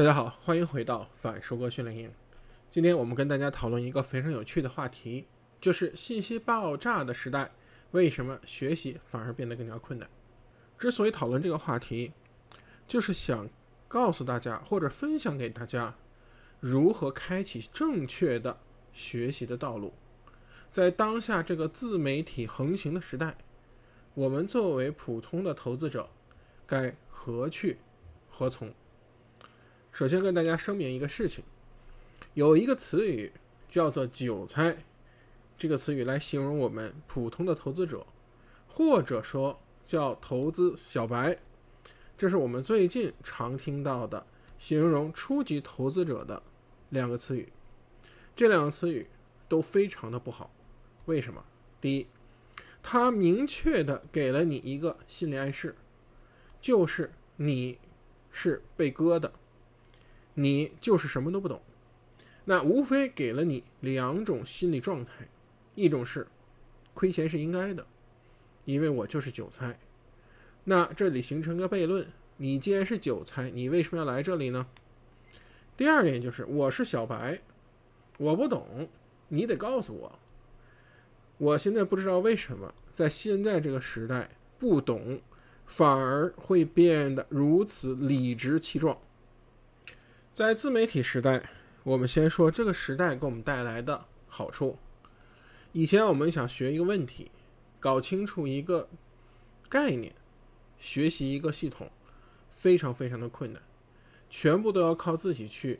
大家好，欢迎回到反收割训练营。今天我们跟大家讨论一个非常有趣的话题，就是信息爆炸的时代，为什么学习反而变得更加困难？之所以讨论这个话题，就是想告诉大家或者分享给大家，如何开启正确的学习的道路。在当下这个自媒体横行的时代，我们作为普通的投资者，该何去何从？首先跟大家声明一个事情，有一个词语叫做“韭菜”，这个词语来形容我们普通的投资者，或者说叫投资小白，这是我们最近常听到的形容初级投资者的两个词语。这两个词语都非常的不好，为什么？第一，它明确的给了你一个心理暗示，就是你是被割的。你就是什么都不懂，那无非给了你两种心理状态，一种是亏钱是应该的，因为我就是韭菜。那这里形成个悖论，你既然是韭菜，你为什么要来这里呢？第二点就是我是小白，我不懂，你得告诉我。我现在不知道为什么在现在这个时代不懂，反而会变得如此理直气壮。在自媒体时代，我们先说这个时代给我们带来的好处。以前我们想学一个问题，搞清楚一个概念，学习一个系统，非常非常的困难，全部都要靠自己去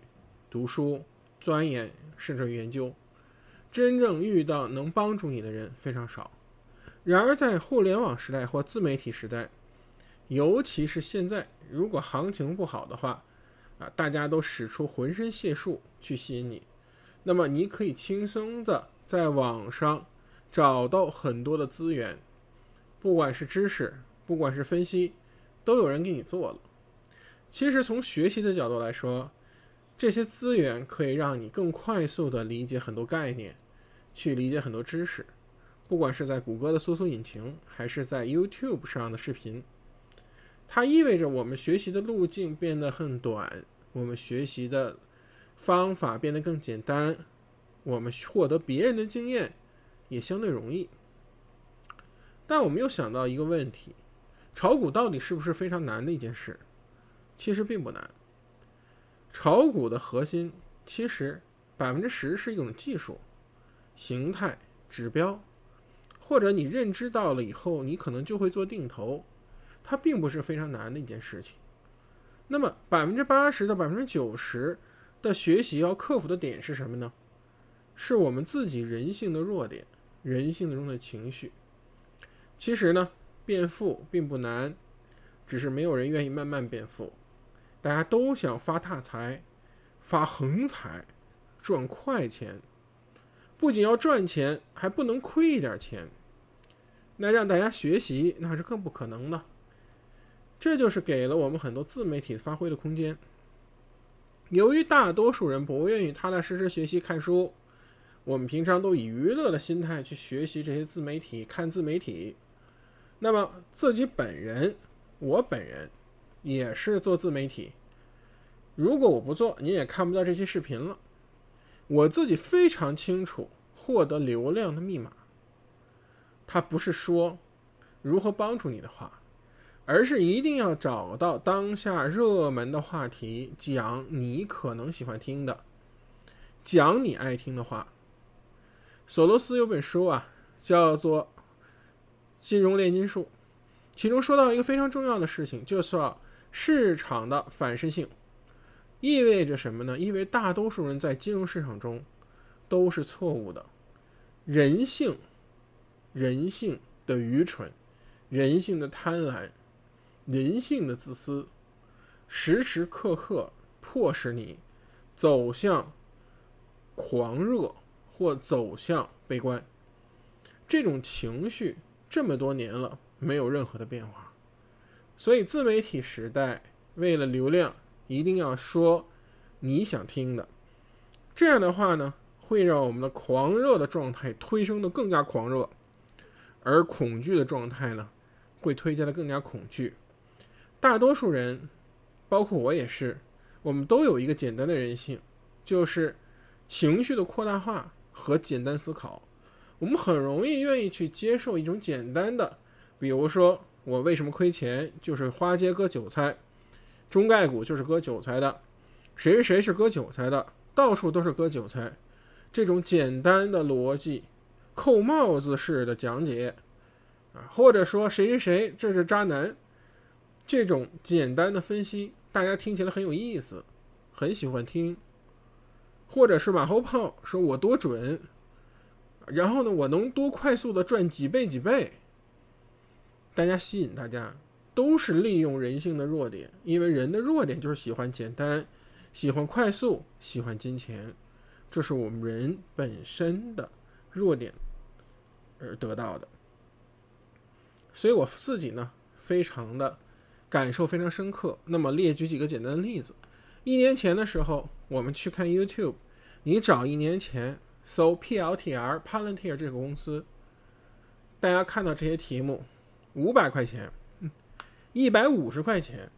读书、钻研，甚至研究。真正遇到能帮助你的人非常少。然而在互联网时代或自媒体时代，尤其是现在，如果行情不好的话。啊！大家都使出浑身解数去吸引你，那么你可以轻松的在网上找到很多的资源，不管是知识，不管是分析，都有人给你做了。其实从学习的角度来说，这些资源可以让你更快速的理解很多概念，去理解很多知识，不管是在谷歌的搜索引擎，还是在 YouTube 上的视频。它意味着我们学习的路径变得很短，我们学习的方法变得更简单，我们获得别人的经验也相对容易。但我们又想到一个问题：炒股到底是不是非常难的一件事？其实并不难。炒股的核心其实百分之十是一种技术、形态、指标，或者你认知到了以后，你可能就会做定投。它并不是非常难的一件事情。那么百分之八十到百分之九十的学习要克服的点是什么呢？是我们自己人性的弱点，人性中的情绪。其实呢，变富并不难，只是没有人愿意慢慢变富。大家都想发大财、发横财、赚快钱。不仅要赚钱，还不能亏一点钱。那让大家学习，那是更不可能的。这就是给了我们很多自媒体发挥的空间。由于大多数人不愿意踏踏实实学习看书，我们平常都以娱乐的心态去学习这些自媒体、看自媒体。那么自己本人，我本人也是做自媒体。如果我不做，你也看不到这期视频了。我自己非常清楚获得流量的密码。它不是说如何帮助你的话。而是一定要找到当下热门的话题，讲你可能喜欢听的，讲你爱听的话。索罗斯有本书啊，叫做《金融炼金术》，其中说到一个非常重要的事情，就是市场的反身性意味着什么呢？意味大多数人在金融市场中都是错误的，人性，人性的愚蠢，人性的贪婪。人性的自私，时时刻刻迫使你走向狂热或走向悲观。这种情绪这么多年了没有任何的变化。所以自媒体时代，为了流量，一定要说你想听的。这样的话呢，会让我们的狂热的状态推升的更加狂热，而恐惧的状态呢，会推加的更加恐惧。大多数人，包括我也是，我们都有一个简单的人性，就是情绪的扩大化和简单思考。我们很容易愿意去接受一种简单的，比如说我为什么亏钱，就是花街割韭菜，中概股就是割韭菜的，谁谁谁是割韭菜的，到处都是割韭菜，这种简单的逻辑，扣帽子式的讲解，啊，或者说谁谁谁这是渣男。这种简单的分析，大家听起来很有意思，很喜欢听，或者是马后炮说我多准，然后呢，我能多快速的赚几倍几倍。大家吸引大家，都是利用人性的弱点，因为人的弱点就是喜欢简单，喜欢快速，喜欢金钱，这是我们人本身的弱点，而得到的。所以我自己呢，非常的。感受非常深刻。那么列举几个简单的例子：一年前的时候，我们去看 YouTube，你找一年前搜 PLTR，Palantir 这个公司，大家看到这些题目，五百块钱，一百五十块钱。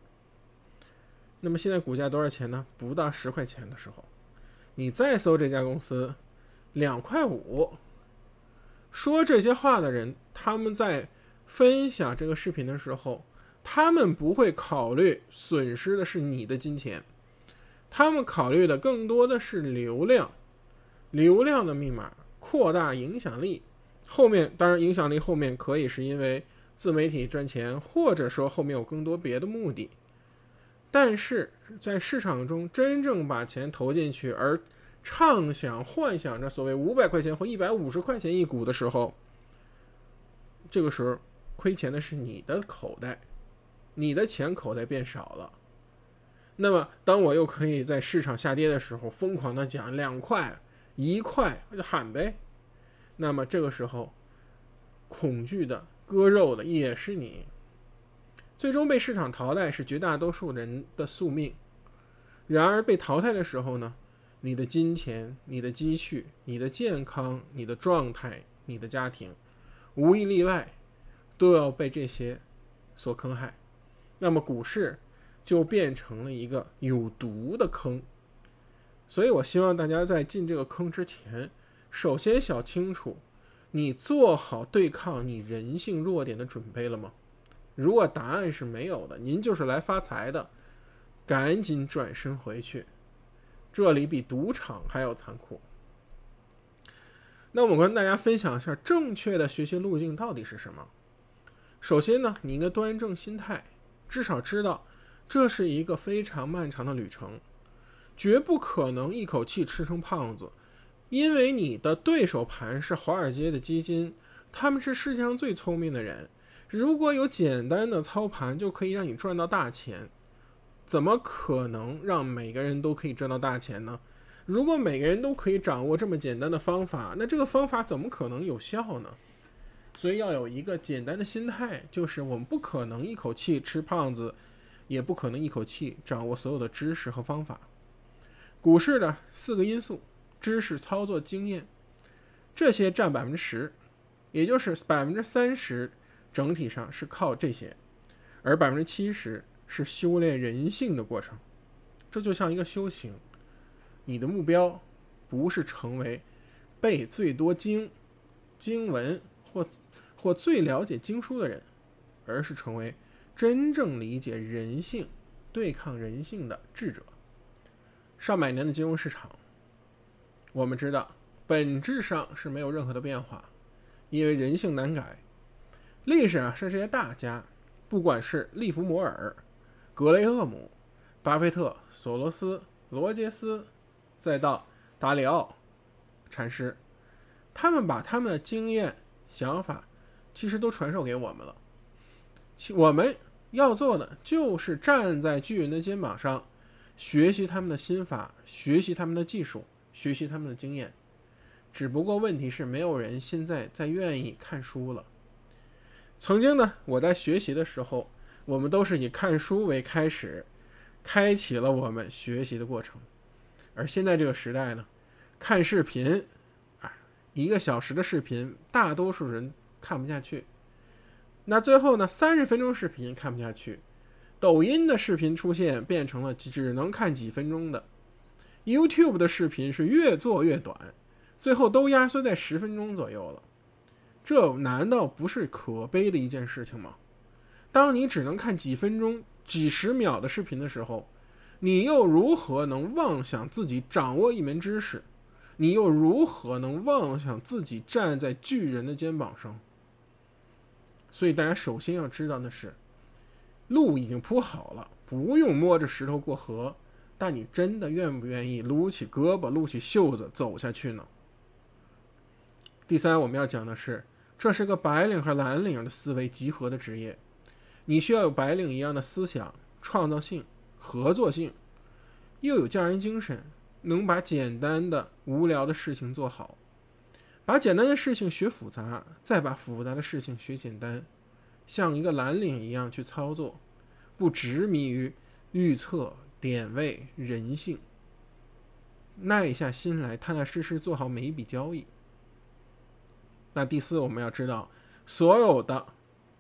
那么现在股价多少钱呢？不到十块钱的时候，你再搜这家公司，两块五。说这些话的人，他们在分享这个视频的时候。他们不会考虑损失的是你的金钱，他们考虑的更多的是流量，流量的密码扩大影响力，后面当然影响力后面可以是因为自媒体赚钱，或者说后面有更多别的目的，但是在市场中真正把钱投进去而畅想幻想着所谓五百块钱或一百五十块钱一股的时候，这个时候亏钱的是你的口袋。你的钱口袋变少了，那么当我又可以在市场下跌的时候疯狂的讲两块一块喊呗，那么这个时候恐惧的割肉的也是你，最终被市场淘汰是绝大多数人的宿命。然而被淘汰的时候呢，你的金钱、你的积蓄、你的健康、你的状态、你的家庭，无一例外都要被这些所坑害。那么股市就变成了一个有毒的坑，所以我希望大家在进这个坑之前，首先想清楚，你做好对抗你人性弱点的准备了吗？如果答案是没有的，您就是来发财的，赶紧转身回去，这里比赌场还要残酷。那我跟大家分享一下正确的学习路径到底是什么。首先呢，你应该端正心态。至少知道，这是一个非常漫长的旅程，绝不可能一口气吃成胖子。因为你的对手盘是华尔街的基金，他们是世界上最聪明的人。如果有简单的操盘就可以让你赚到大钱，怎么可能让每个人都可以赚到大钱呢？如果每个人都可以掌握这么简单的方法，那这个方法怎么可能有效呢？所以要有一个简单的心态，就是我们不可能一口气吃胖子，也不可能一口气掌握所有的知识和方法。股市的四个因素：知识、操作经验，这些占百分之十，也就是百分之三十，整体上是靠这些；而百分之七十是修炼人性的过程。这就像一个修行，你的目标不是成为背最多经经文或。或最了解经书的人，而是成为真正理解人性、对抗人性的智者。上百年的金融市场，我们知道本质上是没有任何的变化，因为人性难改。历史上，是这些大家，不管是利弗摩尔、格雷厄姆、巴菲特、索罗斯、罗杰斯，再到达里奥禅师，他们把他们的经验、想法。其实都传授给我们了，其我们要做的就是站在巨人的肩膀上，学习他们的心法，学习他们的技术，学习他们的经验。只不过问题是没有人现在再愿意看书了。曾经呢，我在学习的时候，我们都是以看书为开始，开启了我们学习的过程。而现在这个时代呢，看视频，啊，一个小时的视频，大多数人。看不下去，那最后呢？三十分钟视频看不下去，抖音的视频出现变成了只能看几分钟的，YouTube 的视频是越做越短，最后都压缩在十分钟左右了。这难道不是可悲的一件事情吗？当你只能看几分钟、几十秒的视频的时候，你又如何能妄想自己掌握一门知识？你又如何能妄想自己站在巨人的肩膀上？所以，大家首先要知道的是，路已经铺好了，不用摸着石头过河。但你真的愿不愿意撸起胳膊、撸起袖子走下去呢？第三，我们要讲的是，这是个白领和蓝领的思维集合的职业。你需要有白领一样的思想、创造性、合作性，又有匠人精神，能把简单的、无聊的事情做好。把简单的事情学复杂，再把复杂的事情学简单，像一个蓝领一样去操作，不执迷于预测点位、人性，耐下心来，踏踏实实做好每一笔交易。那第四，我们要知道，所有的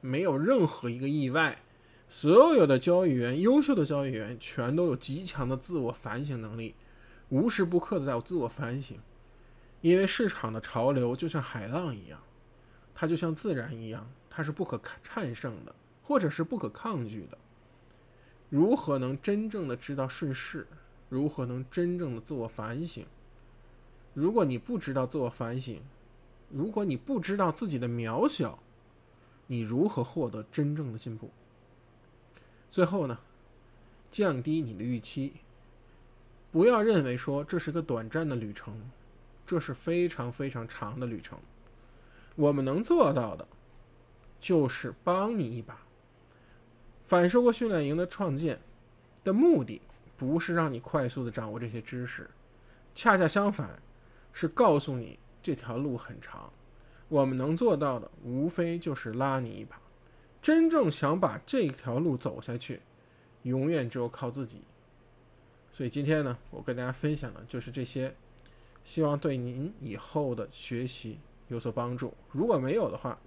没有任何一个意外，所有的交易员，优秀的交易员，全都有极强的自我反省能力，无时不刻的在自我反省。因为市场的潮流就像海浪一样，它就像自然一样，它是不可战胜的，或者是不可抗拒的。如何能真正的知道顺势？如何能真正的自我反省？如果你不知道自我反省，如果你不知道自己的渺小，你如何获得真正的进步？最后呢，降低你的预期，不要认为说这是个短暂的旅程。这是非常非常长的旅程，我们能做到的，就是帮你一把。反收购训练营的创建的目的，不是让你快速的掌握这些知识，恰恰相反，是告诉你这条路很长。我们能做到的，无非就是拉你一把。真正想把这条路走下去，永远只有靠自己。所以今天呢，我跟大家分享的就是这些。希望对您以后的学习有所帮助。如果没有的话，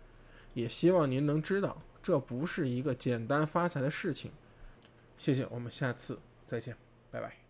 也希望您能知道，这不是一个简单发财的事情。谢谢，我们下次再见，拜拜。